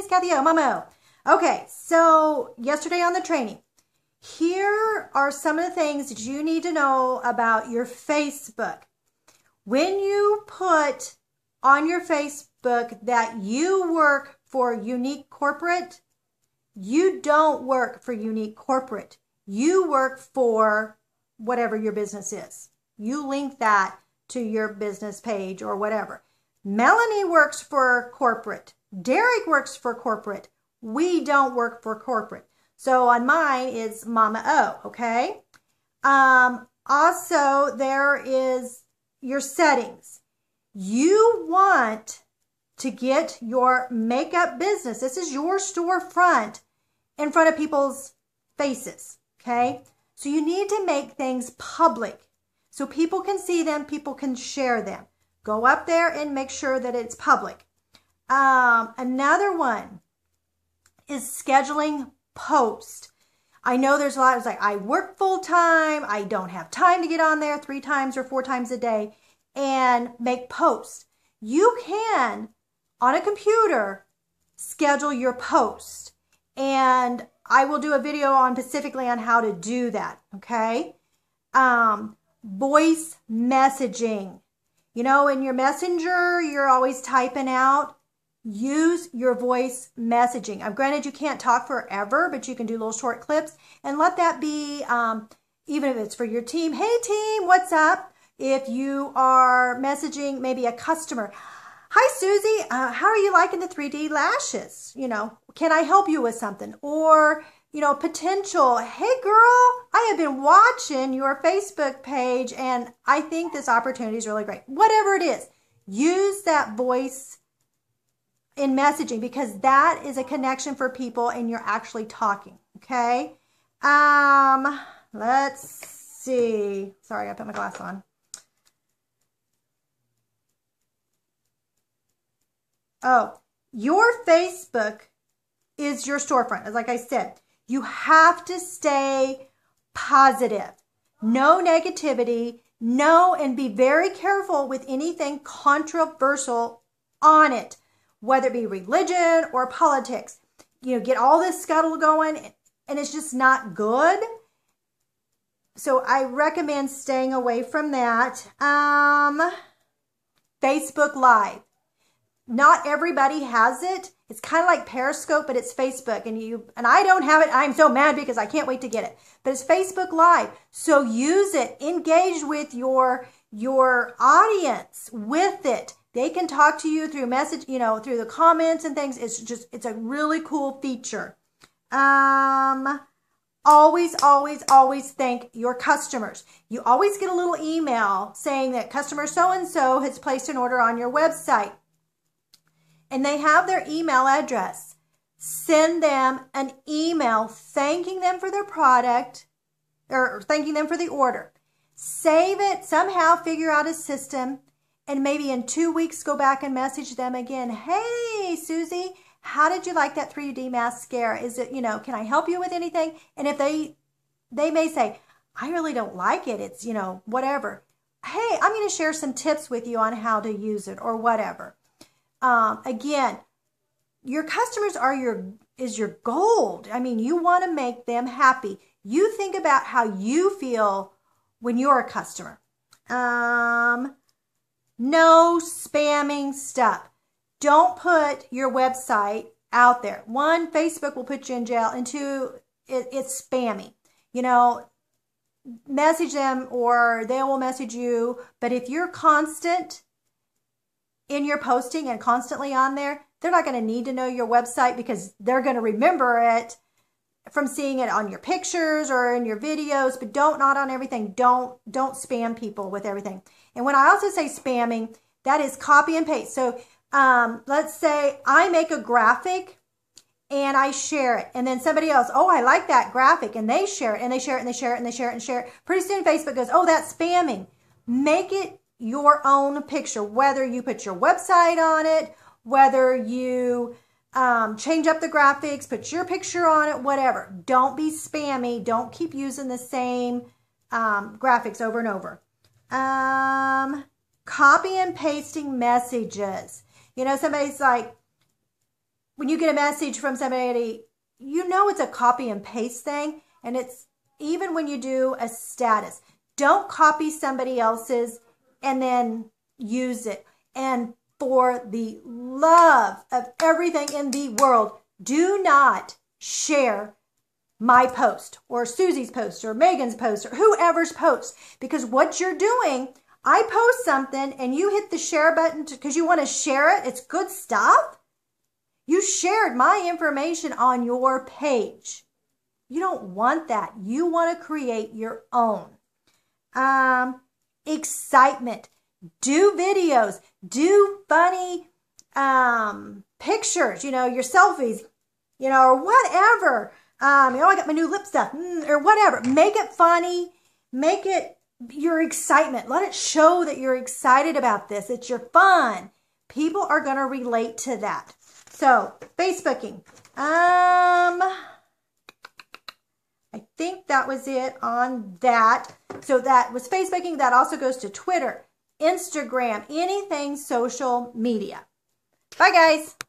please, Kathy, Momo. Okay, so yesterday on the training, here are some of the things that you need to know about your Facebook. When you put on your Facebook that you work for Unique Corporate, you don't work for Unique Corporate. You work for whatever your business is. You link that to your business page or whatever. Melanie works for corporate. Derek works for corporate. We don't work for corporate. So on mine, it's Mama O, okay? Um, also, there is your settings. You want to get your makeup business. This is your storefront in front of people's faces, okay? So you need to make things public so people can see them, people can share them. Go up there and make sure that it's public. Um, another one is scheduling post. I know there's a lot, it's like I work full time, I don't have time to get on there three times or four times a day and make posts. You can, on a computer, schedule your post. And I will do a video on specifically on how to do that, okay? Um, voice messaging. You know, in your messenger, you're always typing out use your voice messaging. I'm granted you can't talk forever, but you can do little short clips and let that be, um, even if it's for your team. Hey team, what's up? If you are messaging maybe a customer, hi Susie, uh, how are you liking the 3D lashes? You know, can I help you with something? Or, you know, potential, hey girl, I have been watching your Facebook page and I think this opportunity is really great. Whatever it is, use that voice in messaging because that is a connection for people and you're actually talking. Okay. Um, let's see. Sorry, I put my glass on. Oh, your Facebook is your storefront. Like I said, you have to stay positive, no negativity, no, and be very careful with anything controversial on it whether it be religion or politics. You know, get all this scuttle going, and it's just not good. So I recommend staying away from that. Um, Facebook Live. Not everybody has it. It's kind of like Periscope, but it's Facebook. And you and I don't have it. I'm so mad because I can't wait to get it. But it's Facebook Live. So use it. Engage with your your audience with it. They can talk to you through message, you know, through the comments and things. It's just, it's a really cool feature. Um, always, always, always thank your customers. You always get a little email saying that customer so-and-so has placed an order on your website and they have their email address. Send them an email thanking them for their product or thanking them for the order. Save it, somehow figure out a system and maybe in two weeks go back and message them again. Hey, Susie, how did you like that 3D mascara? Is it, you know, can I help you with anything? And if they, they may say, I really don't like it. It's, you know, whatever. Hey, I'm going to share some tips with you on how to use it or whatever. Um, again, your customers are your, is your gold. I mean, you want to make them happy. You think about how you feel when you're a customer. Um, no spamming stuff. Don't put your website out there. One, Facebook will put you in jail, and two, it, it's spammy. You know, message them or they will message you. But if you're constant in your posting and constantly on there, they're not going to need to know your website because they're going to remember it from seeing it on your pictures or in your videos, but don't not on everything. Don't don't spam people with everything. And when I also say spamming, that is copy and paste. So um, let's say I make a graphic and I share it, and then somebody else, oh, I like that graphic, and they share it, and they share it, and they share it, and they share it, and share it. Pretty soon, Facebook goes, oh, that's spamming. Make it your own picture, whether you put your website on it, whether you um, change up the graphics, put your picture on it, whatever. Don't be spammy. Don't keep using the same um, graphics over and over. Um, copy and pasting messages. You know, somebody's like, when you get a message from somebody, you know it's a copy and paste thing. And it's even when you do a status. Don't copy somebody else's and then use it. And for the love of everything in the world, do not share my post or Susie's post or Megan's post or whoever's post because what you're doing, I post something and you hit the share button because you want to share it. It's good stuff. You shared my information on your page. You don't want that. You want to create your own. Um, excitement do videos, do funny um, pictures, you know, your selfies, you know, or whatever. Um, you know, I got my new lip stuff, mm, or whatever. Make it funny. Make it your excitement. Let it show that you're excited about this. It's your fun. People are going to relate to that. So, Facebooking. Um, I think that was it on that. So that was Facebooking. That also goes to Twitter. Instagram, anything social media. Bye, guys.